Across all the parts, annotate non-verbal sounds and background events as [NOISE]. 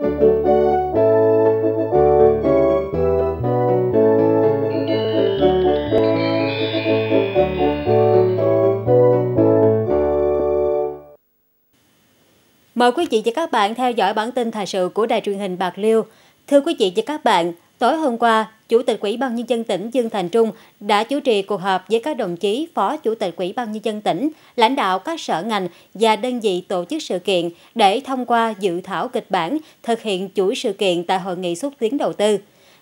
Mời quý vị và các bạn theo dõi bản tin thời sự của Đài truyền hình Bạc Liêu. Thưa quý vị và các bạn, Tối hôm qua, Chủ tịch Ủy ban Nhân dân tỉnh Dương Thành Trung đã chủ trì cuộc họp với các đồng chí Phó Chủ tịch Ủy ban Nhân dân tỉnh, lãnh đạo các sở ngành và đơn vị tổ chức sự kiện để thông qua dự thảo kịch bản thực hiện chuỗi sự kiện tại Hội nghị xúc tiến đầu tư.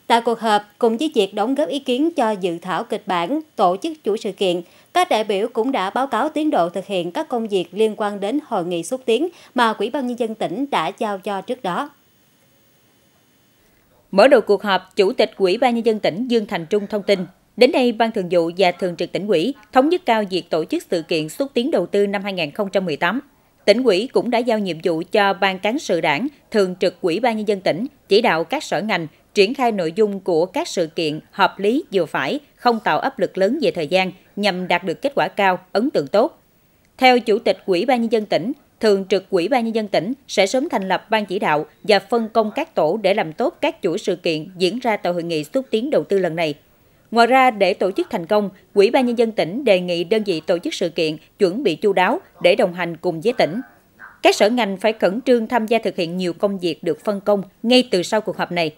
Tại cuộc họp, cùng với việc đóng góp ý kiến cho dự thảo kịch bản tổ chức chuỗi sự kiện, các đại biểu cũng đã báo cáo tiến độ thực hiện các công việc liên quan đến hội nghị xúc tiến mà Ủy ban Nhân dân tỉnh đã giao cho trước đó. Mở đầu cuộc họp, Chủ tịch Ủy ban nhân dân tỉnh Dương Thành Trung thông tin, đến nay Ban Thường vụ và Thường trực tỉnh ủy thống nhất cao việc tổ chức sự kiện xúc tiến đầu tư năm 2018. Tỉnh ủy cũng đã giao nhiệm vụ cho Ban cán sự Đảng, Thường trực Ủy ban nhân dân tỉnh chỉ đạo các sở ngành triển khai nội dung của các sự kiện hợp lý vừa phải, không tạo áp lực lớn về thời gian nhằm đạt được kết quả cao, ấn tượng tốt. Theo Chủ tịch Ủy ban nhân dân tỉnh, Thường trực Ủy ban nhân dân tỉnh sẽ sớm thành lập ban chỉ đạo và phân công các tổ để làm tốt các chuỗi sự kiện diễn ra tại hội nghị xúc tiến đầu tư lần này. Ngoài ra, để tổ chức thành công, Ủy ban nhân dân tỉnh đề nghị đơn vị tổ chức sự kiện chuẩn bị chu đáo để đồng hành cùng với tỉnh. Các sở ngành phải khẩn trương tham gia thực hiện nhiều công việc được phân công ngay từ sau cuộc họp này.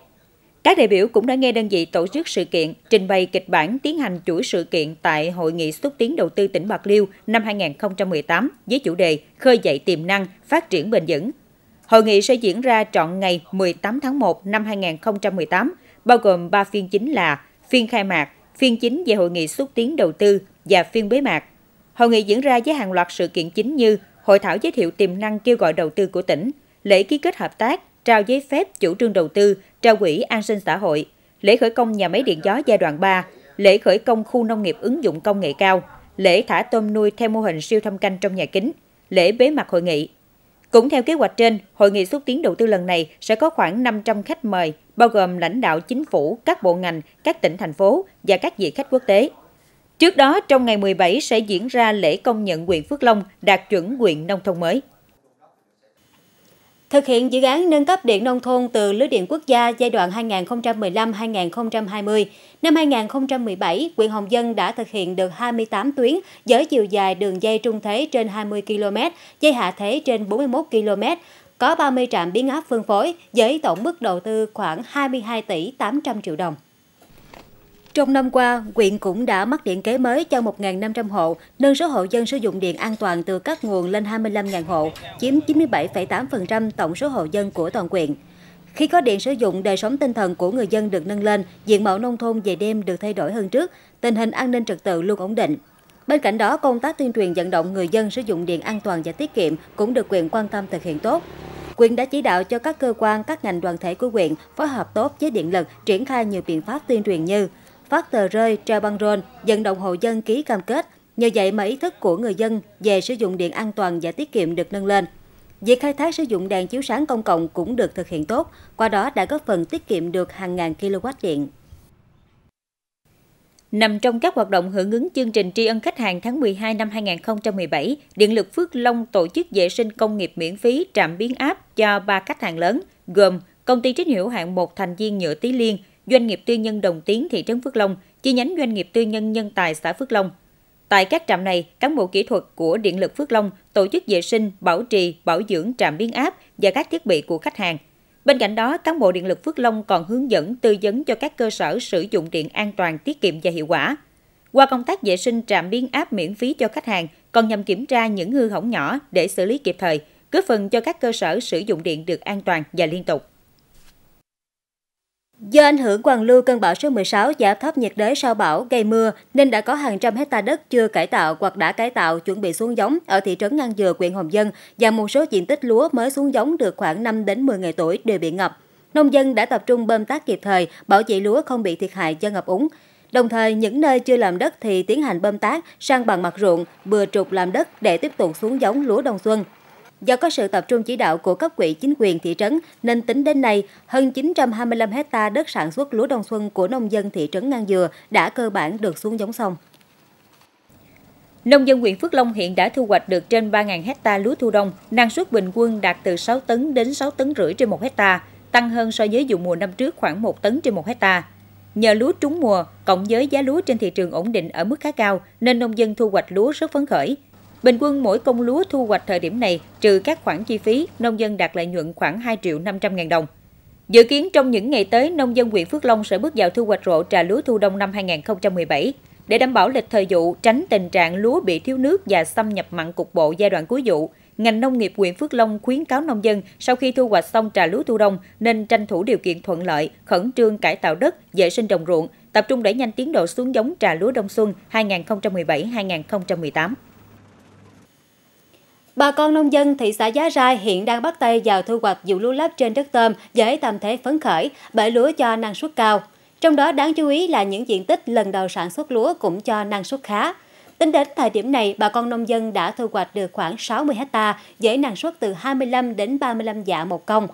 Các đại biểu cũng đã nghe đơn vị tổ chức sự kiện trình bày kịch bản tiến hành chuỗi sự kiện tại Hội nghị xúc tiến đầu tư tỉnh Bạc Liêu năm 2018 với chủ đề Khơi dậy tiềm năng, phát triển bền vững. Hội nghị sẽ diễn ra trọn ngày 18 tháng 1 năm 2018, bao gồm 3 phiên chính là phiên khai mạc, phiên chính về hội nghị xúc tiến đầu tư và phiên bế mạc. Hội nghị diễn ra với hàng loạt sự kiện chính như hội thảo giới thiệu tiềm năng kêu gọi đầu tư của tỉnh, lễ ký kết hợp tác, trao giấy phép chủ trương đầu tư trao quỹ an sinh xã hội, lễ khởi công nhà máy điện gió giai đoạn 3, lễ khởi công khu nông nghiệp ứng dụng công nghệ cao, lễ thả tôm nuôi theo mô hình siêu thâm canh trong nhà kính, lễ bế mạc hội nghị. Cũng theo kế hoạch trên, hội nghị xúc tiến đầu tư lần này sẽ có khoảng 500 khách mời, bao gồm lãnh đạo chính phủ, các bộ ngành, các tỉnh thành phố và các vị khách quốc tế. Trước đó, trong ngày 17 sẽ diễn ra lễ công nhận huyện Phước Long đạt chuẩn huyện nông thôn mới. Thực hiện dự án nâng cấp điện nông thôn từ lưới điện quốc gia giai đoạn 2015-2020, năm 2017, huyện Hồng Dân đã thực hiện được 28 tuyến với chiều dài đường dây trung thế trên 20 km, dây hạ thế trên 41 km, có 30 trạm biến áp phân phối với tổng mức đầu tư khoảng 22 tỷ 800 triệu đồng. Trong năm qua, huyện cũng đã mắc điện kế mới cho 1.500 hộ, nâng số hộ dân sử dụng điện an toàn từ các nguồn lên 25.000 hộ, chiếm 97,8% tổng số hộ dân của toàn quyện Khi có điện sử dụng, đời sống tinh thần của người dân được nâng lên, diện mạo nông thôn về đêm được thay đổi hơn trước, tình hình an ninh trật tự luôn ổn định. Bên cạnh đó, công tác tuyên truyền vận động người dân sử dụng điện an toàn và tiết kiệm cũng được quyền quan tâm thực hiện tốt. Quyền đã chỉ đạo cho các cơ quan, các ngành đoàn thể của quyền phối hợp tốt với điện lực triển khai nhiều biện pháp tuyên truyền như phát tờ rơi, treo băng rôn, vận động hộ dân ký cam kết. Nhờ vậy mà ý thức của người dân về sử dụng điện an toàn và tiết kiệm được nâng lên. Việc khai thác sử dụng đèn chiếu sáng công cộng cũng được thực hiện tốt, qua đó đã góp phần tiết kiệm được hàng ngàn kWh điện. Nằm trong các hoạt động hưởng ứng chương trình tri ân khách hàng tháng 12 năm 2017, Điện lực Phước Long tổ chức vệ sinh công nghiệp miễn phí trạm biến áp cho ba khách hàng lớn gồm công ty trách nhiệm hữu hạn một thành viên nhựa Tý Liên, doanh nghiệp tư nhân Đồng Tiến thị trấn Phước Long, chi nhánh doanh nghiệp tư nhân nhân tài xã Phước Long. Tại các trạm này, cán bộ kỹ thuật của Điện lực Phước Long tổ chức vệ sinh, bảo trì, bảo dưỡng trạm biến áp và các thiết bị của khách hàng. Bên cạnh đó, cán bộ Điện lực Phước Long còn hướng dẫn tư vấn cho các cơ sở sử dụng điện an toàn, tiết kiệm và hiệu quả. Qua công tác vệ sinh trạm biến áp miễn phí cho khách hàng, còn nhằm kiểm tra những hư hỏng nhỏ để xử lý kịp thời, góp phần cho các cơ sở sử dụng điện được an toàn và liên tục. Do ảnh hưởng hoàn lưu cơn bão số 16 giảm thấp nhiệt đới sau bão gây mưa nên đã có hàng trăm hecta đất chưa cải tạo hoặc đã cải tạo chuẩn bị xuống giống ở thị trấn Ngang Dừa, huyện Hồng Dân và một số diện tích lúa mới xuống giống được khoảng 5 đến 10 ngày tuổi đều bị ngập. Nông dân đã tập trung bơm tát kịp thời, bảo vệ lúa không bị thiệt hại do ngập úng. Đồng thời, những nơi chưa làm đất thì tiến hành bơm tát sang bằng mặt ruộng, bừa trục làm đất để tiếp tục xuống giống lúa đông xuân. Do có sự tập trung chỉ đạo của cấp quỹ chính quyền thị trấn nên tính đến nay, hơn 925 hecta đất sản xuất lúa đông xuân của nông dân thị trấn Ngang Dừa đã cơ bản được xuống giống xong. Nông dân huyện Phước Long hiện đã thu hoạch được trên 3.000 hecta lúa thu đông, năng suất bình quân đạt từ 6 tấn đến 6 tấn rưỡi trên 1 hecta, tăng hơn so với vụ mùa năm trước khoảng 1 tấn trên 1 hecta. Nhờ lúa trúng mùa, cộng với giá lúa trên thị trường ổn định ở mức khá cao, nên nông dân thu hoạch lúa rất phấn khởi. Bình quân mỗi công lúa thu hoạch thời điểm này, trừ các khoản chi phí, nông dân đạt lợi nhuận khoảng 2 triệu 500 ngàn đồng. Dự kiến trong những ngày tới, nông dân huyện Phước Long sẽ bước vào thu hoạch rộ trà lúa thu đông năm 2017. Để đảm bảo lịch thời vụ, tránh tình trạng lúa bị thiếu nước và xâm nhập mặn cục bộ giai đoạn cuối vụ, ngành nông nghiệp huyện Phước Long khuyến cáo nông dân sau khi thu hoạch xong trà lúa thu đông nên tranh thủ điều kiện thuận lợi, khẩn trương cải tạo đất, vệ sinh đồng ruộng, tập trung đẩy nhanh tiến độ xuống giống trà lúa đông xuân 2017-2018. Bà con nông dân thị xã Giá Rai hiện đang bắt tay vào thu hoạch vụ lúa lắp trên đất tôm với tâm thế phấn khởi, bởi lúa cho năng suất cao. Trong đó đáng chú ý là những diện tích lần đầu sản xuất lúa cũng cho năng suất khá. Tính đến thời điểm này, bà con nông dân đã thu hoạch được khoảng 60 ha với năng suất từ 25 đến 35 dạ một công.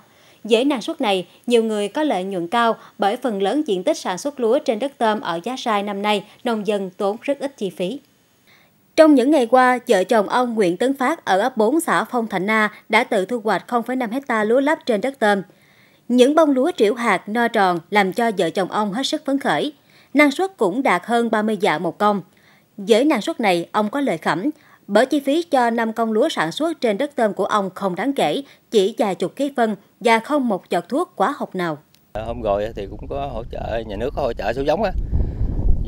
Với năng suất này, nhiều người có lợi nhuận cao bởi phần lớn diện tích sản xuất lúa trên đất tôm ở Giá Rai năm nay, nông dân tốn rất ít chi phí. Trong những ngày qua, vợ chồng ông Nguyễn Tấn Phát ở ấp 4 xã Phong Thạnh Na đã tự thu hoạch 0,5 hecta lúa lắp trên đất tôm. Những bông lúa triểu hạt, no tròn làm cho vợ chồng ông hết sức phấn khởi. Năng suất cũng đạt hơn 30 dạ một công. Với năng suất này, ông có lời khẩm, bởi chi phí cho 5 công lúa sản xuất trên đất tôm của ông không đáng kể, chỉ vài chục ký phân và không một giọt thuốc quá học nào. Hôm rồi thì cũng có hỗ trợ, nhà nước có hỗ trợ số giống á,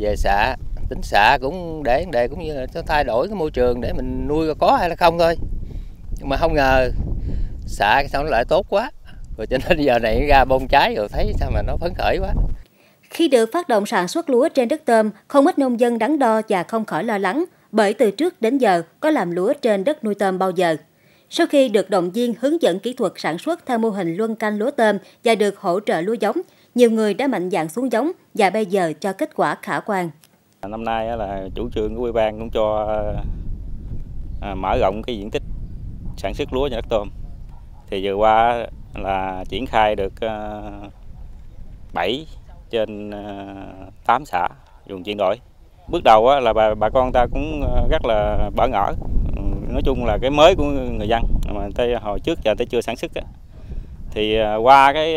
về xã tỉnh xã cũng để đề cũng như là cho thay đổi cái môi trường để mình nuôi có hay là không thôi nhưng mà không ngờ xạ sao nó lại tốt quá rồi cho nên [LAUGHS] giờ này ra bông trái rồi thấy sao mà nó phấn khởi quá khi được phát động sản xuất lúa trên đất tôm không ít nông dân đắn đo và không khỏi lo lắng bởi từ trước đến giờ có làm lúa trên đất nuôi tôm bao giờ sau khi được động viên hướng dẫn kỹ thuật sản xuất theo mô hình luân canh lúa tôm và được hỗ trợ lúa giống, nhiều người đã mạnh dạn xuống giống và bây giờ cho kết quả khả quan năm nay là chủ trương của ủy ban cũng cho ờ, à, mở rộng cái diện tích sản xuất lúa cho đất tôm thì vừa qua là triển khai được 7 ờ, trên 8 ờ, xã dùng chuyển đổi bước đầu là bà bà con ta cũng rất là bỡ ngỡ nói chung là cái mới của người dân mà tới hồi trước giờ tới chưa sản xuất thì qua cái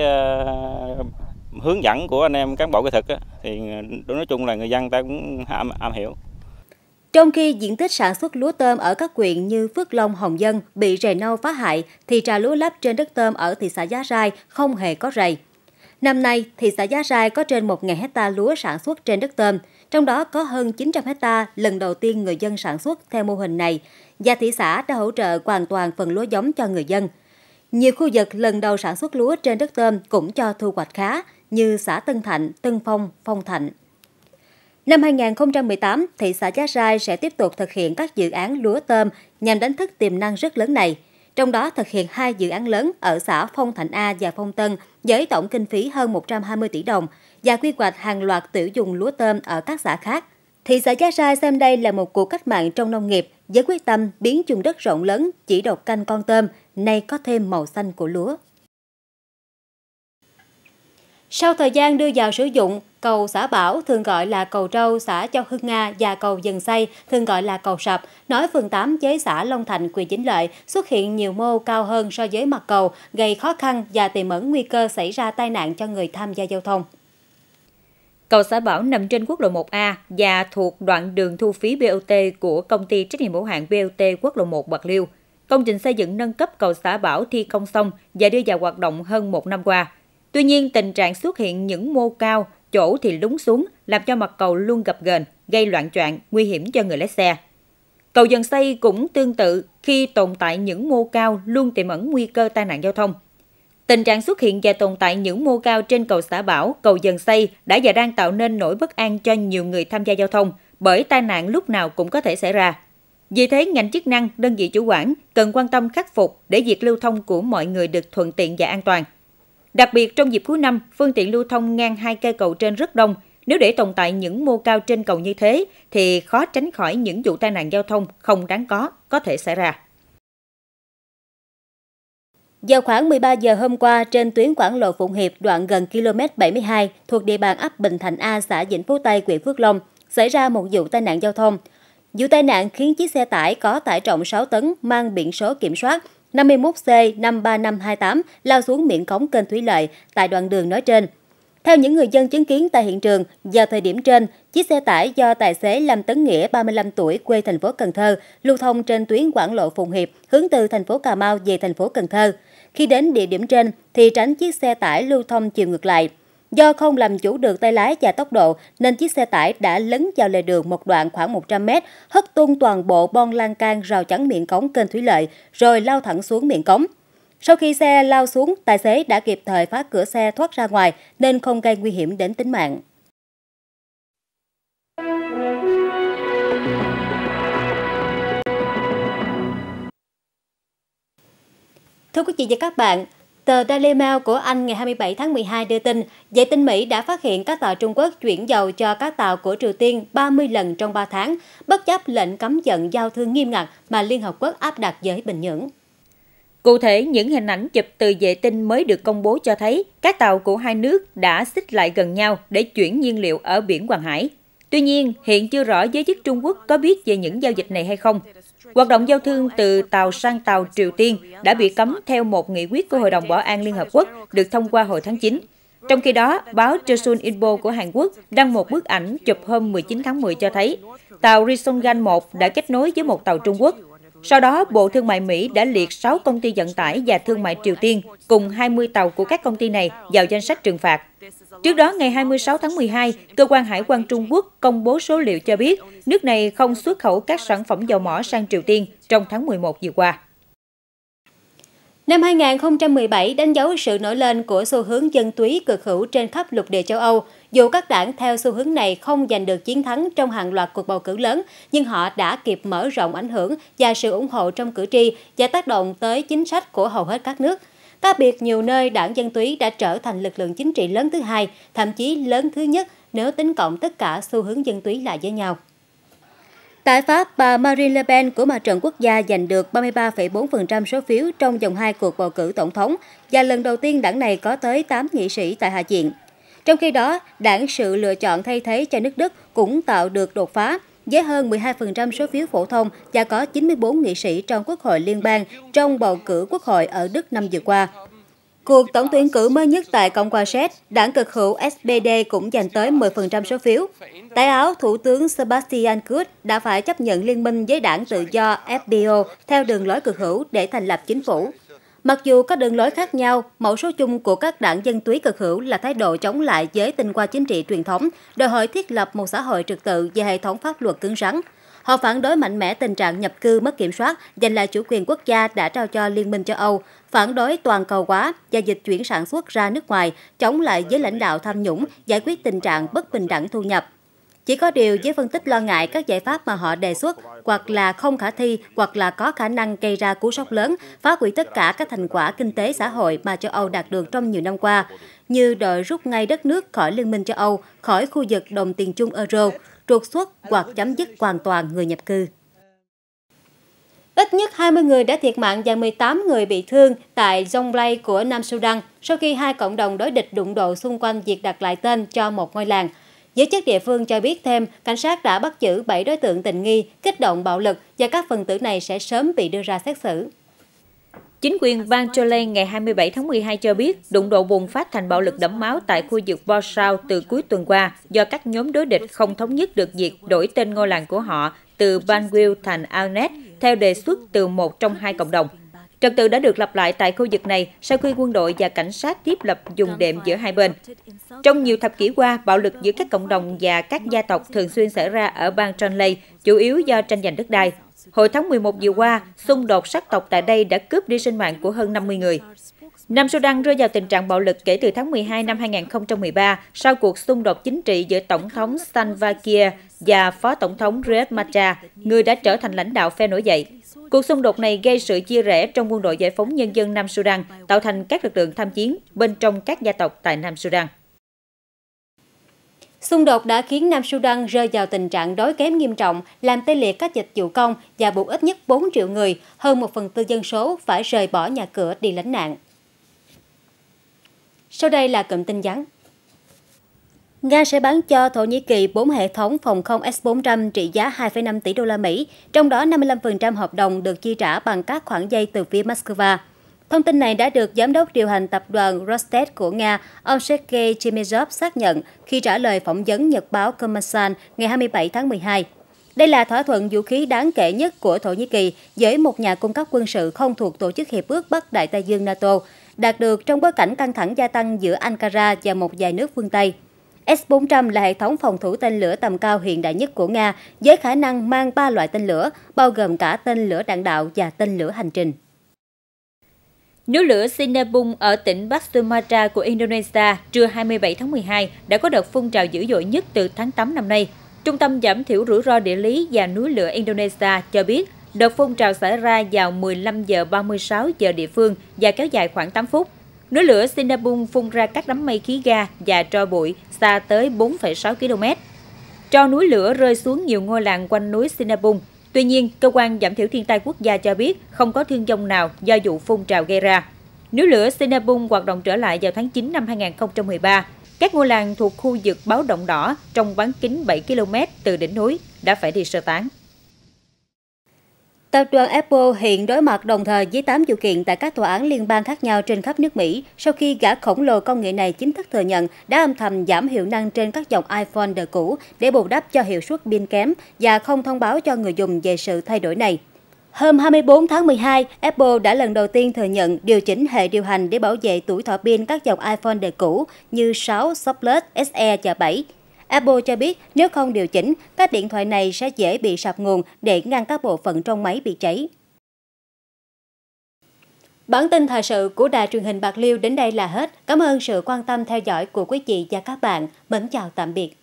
hướng dẫn của anh em cán bộ kỹ thuật thì nói chung là người dân ta cũng am, am hiểu. Trong khi diện tích sản xuất lúa tôm ở các huyện như Phước Long, Hồng Dân bị rầy nâu phá hại, thì trà lúa lắp trên đất tôm ở thị xã Giá Rai không hề có rầy. Năm nay, thị xã Giá Rai có trên 1.000 hecta lúa sản xuất trên đất tôm, trong đó có hơn 900 hecta lần đầu tiên người dân sản xuất theo mô hình này, và thị xã đã hỗ trợ hoàn toàn phần lúa giống cho người dân. Nhiều khu vực lần đầu sản xuất lúa trên đất tôm cũng cho thu hoạch khá, như xã Tân Thạnh, Tân Phong, Phong Thạnh. Năm 2018, thị xã Giá Rai sẽ tiếp tục thực hiện các dự án lúa tôm nhằm đánh thức tiềm năng rất lớn này. Trong đó thực hiện hai dự án lớn ở xã Phong Thạnh A và Phong Tân với tổng kinh phí hơn 120 tỷ đồng và quy hoạch hàng loạt tiểu dùng lúa tôm ở các xã khác. Thị xã Giá Rai xem đây là một cuộc cách mạng trong nông nghiệp với quyết tâm biến dùng đất rộng lớn chỉ độc canh con tôm, nay có thêm màu xanh của lúa. Sau thời gian đưa vào sử dụng, cầu xã Bảo thường gọi là cầu Trâu xã Châu Hưng Nga và cầu Dần Xây thường gọi là cầu Sập, nói phường 8 chế xã Long Thành quyền chính lợi xuất hiện nhiều mô cao hơn so với mặt cầu, gây khó khăn và tiềm ẩn nguy cơ xảy ra tai nạn cho người tham gia giao thông. Cầu xã Bảo nằm trên quốc lộ 1A và thuộc đoạn đường thu phí BOT của công ty trách nhiệm hữu hạn BOT quốc lộ 1 Bạc Liêu. Công trình xây dựng nâng cấp cầu xã Bảo thi công xong và đưa vào hoạt động hơn một năm qua. Tuy nhiên, tình trạng xuất hiện những mô cao, chỗ thì lúng xuống, làm cho mặt cầu luôn gập ghềnh, gây loạn choạng, nguy hiểm cho người lái xe. Cầu dần xây cũng tương tự khi tồn tại những mô cao luôn tiềm ẩn nguy cơ tai nạn giao thông. Tình trạng xuất hiện và tồn tại những mô cao trên cầu xã Bảo, cầu dần xây đã và đang tạo nên nỗi bất an cho nhiều người tham gia giao thông bởi tai nạn lúc nào cũng có thể xảy ra. Vì thế, ngành chức năng, đơn vị chủ quản cần quan tâm khắc phục để việc lưu thông của mọi người được thuận tiện và an toàn. Đặc biệt trong dịp cuối năm, phương tiện lưu thông ngang hai cây cầu trên rất đông. Nếu để tồn tại những mô cao trên cầu như thế thì khó tránh khỏi những vụ tai nạn giao thông không đáng có có thể xảy ra. Vào khoảng 13 giờ hôm qua, trên tuyến Quảng Lộ Phụng Hiệp đoạn gần km 72 thuộc địa bàn ấp Bình Thạnh A, xã Vĩnh Phú Tây, huyện Phước Long, xảy ra một vụ tai nạn giao thông. Vụ tai nạn khiến chiếc xe tải có tải trọng 6 tấn mang biển số kiểm soát 51C53528 lao xuống miệng cống kênh Thủy Lợi tại đoạn đường nói trên. Theo những người dân chứng kiến tại hiện trường, vào thời điểm trên, chiếc xe tải do tài xế Lâm Tấn Nghĩa, 35 tuổi, quê thành phố Cần Thơ, lưu thông trên tuyến quảng lộ Phùng Hiệp, hướng từ thành phố Cà Mau về thành phố Cần Thơ. Khi đến địa điểm trên, thì tránh chiếc xe tải lưu thông chiều ngược lại – Do không làm chủ được tay lái và tốc độ nên chiếc xe tải đã lấn vào lề đường một đoạn khoảng 100 mét, hất tung toàn bộ bon lan can rào chắn miệng cống kênh Thủy Lợi rồi lao thẳng xuống miệng cống. Sau khi xe lao xuống, tài xế đã kịp thời phá cửa xe thoát ra ngoài nên không gây nguy hiểm đến tính mạng. Thưa quý vị và các bạn, Tờ Daily Mail của Anh ngày 27 tháng 12 đưa tin, vệ tinh Mỹ đã phát hiện các tàu Trung Quốc chuyển dầu cho các tàu của Triều Tiên 30 lần trong 3 tháng, bất chấp lệnh cấm vận giao thương nghiêm ngặt mà Liên Hợp Quốc áp đặt với Bình Nhưỡng. Cụ thể, những hình ảnh chụp từ vệ tinh mới được công bố cho thấy các tàu của hai nước đã xích lại gần nhau để chuyển nhiên liệu ở biển Hoàng Hải. Tuy nhiên, hiện chưa rõ giới chức Trung Quốc có biết về những giao dịch này hay không Hoạt động giao thương từ Tàu sang Tàu Triều Tiên đã bị cấm theo một nghị quyết của Hội đồng Bảo an Liên Hợp Quốc được thông qua hồi tháng 9. Trong khi đó, báo Joseon Inbo của Hàn Quốc đăng một bức ảnh chụp hôm 19 tháng 10 cho thấy tàu Risongan 1 đã kết nối với một tàu Trung Quốc. Sau đó, Bộ Thương mại Mỹ đã liệt 6 công ty vận tải và thương mại Triều Tiên cùng 20 tàu của các công ty này vào danh sách trừng phạt. Trước đó, ngày 26 tháng 12, Cơ quan Hải quan Trung Quốc công bố số liệu cho biết nước này không xuất khẩu các sản phẩm dầu mỏ sang Triều Tiên trong tháng 11 vừa qua. Năm 2017 đánh dấu sự nổi lên của xu hướng dân túy cực hữu trên khắp lục địa châu Âu. Dù các đảng theo xu hướng này không giành được chiến thắng trong hàng loạt cuộc bầu cử lớn, nhưng họ đã kịp mở rộng ảnh hưởng và sự ủng hộ trong cử tri và tác động tới chính sách của hầu hết các nước – cá biệt nhiều nơi, đảng Dân Túy đã trở thành lực lượng chính trị lớn thứ hai, thậm chí lớn thứ nhất nếu tính cộng tất cả xu hướng dân túy lại với nhau. Tại Pháp, bà Marine Le Pen của Mặt trận Quốc gia giành được 33,4% số phiếu trong vòng 2 cuộc bầu cử tổng thống và lần đầu tiên đảng này có tới 8 nghị sĩ tại Hạ viện. Trong khi đó, đảng sự lựa chọn thay thế cho nước Đức cũng tạo được đột phá với hơn 12% số phiếu phổ thông và có 94 nghị sĩ trong Quốc hội liên bang trong bầu cử Quốc hội ở Đức năm vừa qua. Cuộc tổng tuyển cử mới nhất tại Cộng hòa Séc, đảng cực hữu SPD cũng giành tới 10% số phiếu. Tại Áo, Thủ tướng Sebastian Kurz đã phải chấp nhận liên minh với đảng tự do FPO theo đường lối cực hữu để thành lập chính phủ. Mặc dù có đường lối khác nhau, mẫu số chung của các đảng dân túy cực hữu là thái độ chống lại giới tinh qua chính trị truyền thống, đòi hỏi thiết lập một xã hội trật tự và hệ thống pháp luật cứng rắn. Họ phản đối mạnh mẽ tình trạng nhập cư mất kiểm soát, giành lại chủ quyền quốc gia đã trao cho Liên minh châu Âu, phản đối toàn cầu hóa và dịch chuyển sản xuất ra nước ngoài, chống lại giới lãnh đạo tham nhũng, giải quyết tình trạng bất bình đẳng thu nhập, chỉ có điều giới phân tích lo ngại các giải pháp mà họ đề xuất hoặc là không khả thi hoặc là có khả năng gây ra cú sốc lớn, phá hủy tất cả các thành quả kinh tế xã hội mà châu Âu đạt được trong nhiều năm qua, như đòi rút ngay đất nước khỏi Liên minh châu Âu, khỏi khu vực đồng tiền chung euro, trục xuất hoặc chấm dứt hoàn toàn người nhập cư. Ít nhất 20 người đã thiệt mạng và 18 người bị thương tại Jonglei của Nam Sudan sau khi hai cộng đồng đối địch đụng độ xung quanh việc đặt lại tên cho một ngôi làng – Giới chức địa phương cho biết thêm, cảnh sát đã bắt giữ 7 đối tượng tình nghi, kích động bạo lực và các phần tử này sẽ sớm bị đưa ra xét xử. Chính quyền bang Cholen ngày 27 tháng 12 cho biết đụng độ bùng phát thành bạo lực đẫm máu tại khu vực Borsao từ cuối tuần qua do các nhóm đối địch không thống nhất được việc đổi tên ngôi làng của họ từ Banwil thành Alnet theo đề xuất từ một trong hai cộng đồng. Trật tự đã được lập lại tại khu vực này sau khi quân đội và cảnh sát tiếp lập dùng đệm giữa hai bên. Trong nhiều thập kỷ qua, bạo lực giữa các cộng đồng và các gia tộc thường xuyên xảy ra ở bang Tranley, chủ yếu do tranh giành đất đai. Hồi tháng 11 vừa qua, xung đột sắc tộc tại đây đã cướp đi sinh mạng của hơn 50 người. Nam Sudan rơi vào tình trạng bạo lực kể từ tháng 12 năm 2013 sau cuộc xung đột chính trị giữa Tổng thống Salva Kiir và Phó Tổng thống Riek Machar, người đã trở thành lãnh đạo phe nổi dậy. Cuộc xung đột này gây sự chia rẽ trong quân đội giải phóng nhân dân Nam Sudan, tạo thành các lực lượng tham chiến bên trong các gia tộc tại Nam Sudan. Xung đột đã khiến Nam Sudan rơi vào tình trạng đói kém nghiêm trọng, làm tê liệt các dịch vụ công và buộc ít nhất 4 triệu người, hơn một phần tư dân số phải rời bỏ nhà cửa đi lánh nạn. Sau đây là cụm tin vắn. Nga sẽ bán cho Thổ Nhĩ Kỳ 4 hệ thống phòng không S-400 trị giá 2,5 tỷ đô la Mỹ, trong đó 55% hợp đồng được chi trả bằng các khoản dây từ phía Moscow. Thông tin này đã được Giám đốc điều hành tập đoàn Rostet của Nga, ông Sergei Chemezhov xác nhận khi trả lời phỏng vấn nhật báo Kommersant ngày 27 tháng 12. Đây là thỏa thuận vũ khí đáng kể nhất của Thổ Nhĩ Kỳ với một nhà cung cấp quân sự không thuộc Tổ chức Hiệp ước Bắc Đại Tây Dương NATO, đạt được trong bối cảnh căng thẳng gia tăng giữa Ankara và một vài nước phương Tây. S-400 là hệ thống phòng thủ tên lửa tầm cao hiện đại nhất của Nga với khả năng mang 3 loại tên lửa, bao gồm cả tên lửa đạn đạo và tên lửa hành trình. Núi lửa Sinabung ở tỉnh Bắc Sumatra của Indonesia trưa 27 tháng 12 đã có đợt phun trào dữ dội nhất từ tháng 8 năm nay. Trung tâm giảm thiểu rủi ro địa lý và núi lửa Indonesia cho biết đợt phun trào xảy ra vào 15 giờ 36 giờ địa phương và kéo dài khoảng 8 phút. Núi lửa Sinabung phun ra các đám mây khí ga và tro bụi xa tới 4,6 km. Cho núi lửa rơi xuống nhiều ngôi làng quanh núi Sinabung. Tuy nhiên, cơ quan giảm thiểu thiên tai quốc gia cho biết không có thương vong nào do vụ phun trào gây ra. Núi lửa Sinabung hoạt động trở lại vào tháng 9 năm 2013. Các ngôi làng thuộc khu vực báo động đỏ trong bán kính 7 km từ đỉnh núi đã phải đi sơ tán. Tập đoàn Apple hiện đối mặt đồng thời với 8 vụ kiện tại các tòa án liên bang khác nhau trên khắp nước Mỹ sau khi gã khổng lồ công nghệ này chính thức thừa nhận đã âm thầm giảm hiệu năng trên các dòng iPhone đời cũ để bù đắp cho hiệu suất pin kém và không thông báo cho người dùng về sự thay đổi này. Hôm 24 tháng 12, Apple đã lần đầu tiên thừa nhận điều chỉnh hệ điều hành để bảo vệ tuổi thọ pin các dòng iPhone đời cũ như 6, 6 Plus, SE và 7 Apple cho biết nếu không điều chỉnh, các điện thoại này sẽ dễ bị sập nguồn để ngăn các bộ phận trong máy bị cháy. Bản tin thời sự của đài truyền hình Bạc Liêu đến đây là hết. Cảm ơn sự quan tâm theo dõi của quý vị và các bạn. Mến chào tạm biệt.